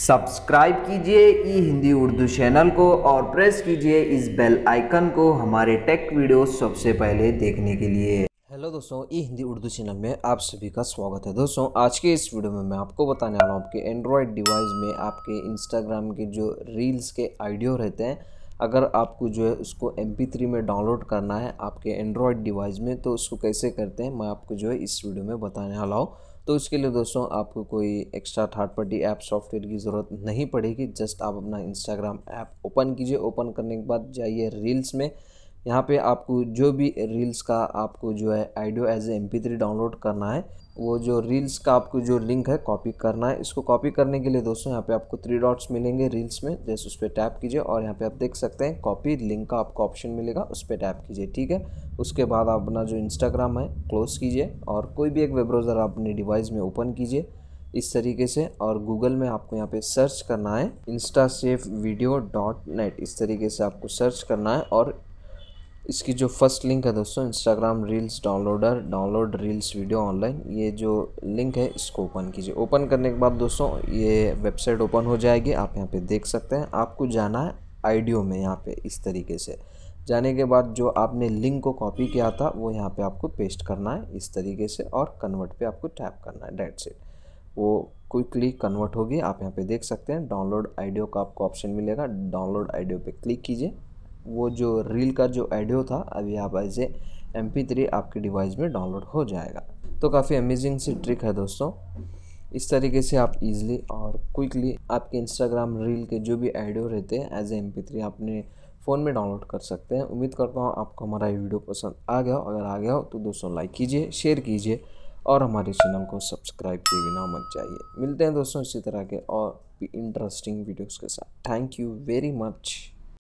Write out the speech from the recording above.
subscribe कीजिए ई Hindi Urdu channel को और प्रेस कीजिए इस बेल आइकन को हमारे टेक वीडियो सबसे पहले देखने के लिए हेलो दोस्तों ई हिंदी उर्दू चैनल में आप सभी का स्वागत है दोस्तों आज के इस वीडियो में मैं आपको बताने वाला हूँ आपके एंड्रॉयड डिवाइस में आपके इंस्टाग्राम के जो रील्स के आइडियो रहते हैं अगर आपको जो है उसको एम में डाउनलोड करना है आपके एंड्रॉयड डिवाइस में तो उसको कैसे करते हैं मैं आपको जो है इस वीडियो में बताने वाला हूँ तो इसके लिए दोस्तों आपको कोई extra third party app software की ज़रूरत नहीं पड़ेगी जस्ट आप अपना इंस्टाग्राम ऐप ओपन कीजिए ओपन करने के बाद जाइए रील्स में यहाँ पे आपको जो भी रील्स का आपको जो है आइडियो एज ए एम डाउनलोड करना है वो जो रील्स का आपको जो लिंक है कॉपी करना है इसको कॉपी करने के लिए दोस्तों यहाँ पे आपको थ्री डॉट्स मिलेंगे रील्स में जैसे उस पर टैप कीजिए और यहाँ पे आप देख सकते हैं कॉपी लिंक का आपको ऑप्शन मिलेगा उस पर टैप कीजिए ठीक है उसके बाद आप अपना जो इंस्टाग्राम है क्लोज़ कीजिए और कोई भी एक वेब ब्राउज़र आप अपने डिवाइस में ओपन कीजिए इस तरीके से और गूगल में आपको यहाँ पे सर्च करना है Insta safe video dot net इस तरीके से आपको सर्च करना है और इसकी जो फर्स्ट लिंक है दोस्तों Instagram reels downloader download reels video online ये जो लिंक है इसको ओपन कीजिए ओपन करने के बाद दोस्तों ये वेबसाइट ओपन हो जाएगी आप यहाँ पे देख सकते हैं आपको जाना है आईडियो में यहाँ पे इस तरीके से जाने के बाद जो आपने लिंक को कॉपी किया था वो यहाँ पे आपको पेस्ट करना है इस तरीके से और कन्वर्ट पर आपको टैप करना है डेट सेट वो क्विकली कन्वर्ट होगी आप यहाँ पर देख सकते हैं डाउनलोड आइडियो का आपको ऑप्शन मिलेगा डाउनलोड आइडियो पर क्लिक कीजिए वो जो रील का जो ऑडियो था अभी आप एज ए एम आपके डिवाइस में डाउनलोड हो जाएगा तो काफ़ी अमेजिंग सी ट्रिक है दोस्तों इस तरीके से आप इजीली और क्विकली आपके इंस्टाग्राम रील के जो भी ऑडियो रहते हैं एज ए एम पी थ्री अपने फ़ोन में डाउनलोड कर सकते हैं उम्मीद करता हूँ आपको हमारा ये वीडियो पसंद आ गया हो अगर आ गया हो तो दोस्तों लाइक कीजिए शेयर कीजिए और हमारे चैनल को सब्सक्राइब किए बिना मत जाइए मिलते हैं दोस्तों इसी तरह के और भी इंटरेस्टिंग वीडियोज़ के साथ थैंक यू वेरी मच